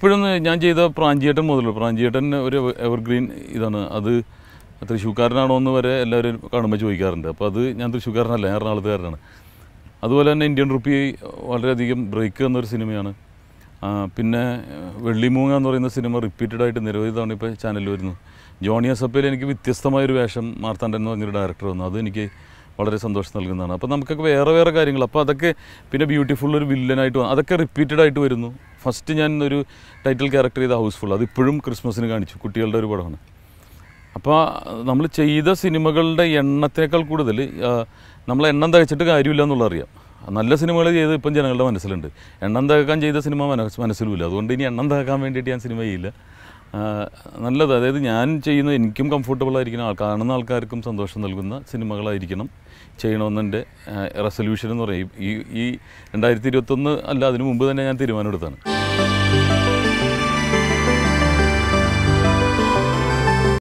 ഇപ്പോഴൊന്ന് ഞാൻ ചെയ്ത പ്രാഞ്ചിയേട്ടൻ മുതൽ പ്രാഞ്ചിയേട്ടൻ ഒരു എവർഗ്രീൻ ഇതാണ് അത് തൃശ്ശൂക്കാരനാണോ എന്ന് വരെ എല്ലാവരും കാണുമ്പോൾ ചോദിക്കാറുണ്ട് അപ്പോൾ അത് ഞാൻ തൃശ്ശൂക്കാരനല്ല എറണാകുളത്തുകാരനാണ് അതുപോലെ തന്നെ ഇന്ത്യൻ റുപ്പി വളരെയധികം ബ്രേക്ക് എന്നൊരു സിനിമയാണ് പിന്നെ വെള്ളിമൂങ്ങ എന്ന് പറയുന്ന സിനിമ റിപ്പീറ്റഡ് ആയിട്ട് നിരവധി തവണ ഇപ്പോൾ ചാനലിൽ വരുന്നു ജോണി അസപ്പയിൽ എനിക്ക് വ്യത്യസ്തമായൊരു വേഷം മാർത്താണ്ടൻ എന്ന് പറഞ്ഞൊരു ഡയറക്ടർ വന്നു അത് എനിക്ക് വളരെ സന്തോഷം നൽകുന്നതാണ് അപ്പോൾ നമുക്കൊക്കെ വേറെ വേറെ കാര്യങ്ങൾ അപ്പോൾ അതൊക്കെ പിന്നെ ബ്യൂട്ടിഫുൾ ഒരു വില്ലനായിട്ട് അതൊക്കെ റിപ്പീറ്റഡ് ആയിട്ട് വരുന്നു ഫസ്റ്റ് ഞാൻ ഒരു ടൈറ്റിൽ ക്യാരക്ടർ ചെയ്ത ഹൗസ്ഫുൾ അത് ഇപ്പോഴും ക്രിസ്മസിന് കാണിച്ചു കുട്ടികളുടെ ഒരു പടമാണ് അപ്പോൾ നമ്മൾ ചെയ്ത സിനിമകളുടെ എണ്ണത്തേക്കാൾ കൂടുതൽ നമ്മൾ എണ്ണം തകച്ചിട്ട് കാര്യമില്ല എന്നുള്ളത് അറിയാം നല്ല സിനിമകൾ ചെയ്ത് ഇപ്പം ജനങ്ങളുടെ മനസ്സിലുണ്ട് എണ്ണം തകക്കാൻ ചെയ്ത സിനിമ മനസ്സിലുമില്ല അതുകൊണ്ട് ഇനി എണ്ണം തകക്കാൻ വേണ്ടിയിട്ട് ഞാൻ സിനിമ ചെയ്യില്ല നല്ലത് അതായത് ഞാൻ ചെയ്യുന്നത് എനിക്കും കംഫർട്ടബിൾ ആയിരിക്കണം കാണുന്ന ആൾക്കാർക്കും സന്തോഷം നൽകുന്ന സിനിമകളായിരിക്കണം ചെയ്യണമെന്നെ റെസൊല്യൂഷൻ എന്ന് പറയും ഈ ഈ രണ്ടായിരത്തി ഇരുപത്തൊന്ന് അല്ല അതിനു മുമ്പ് തന്നെ ഞാൻ തീരുമാനമെടുത്താണ്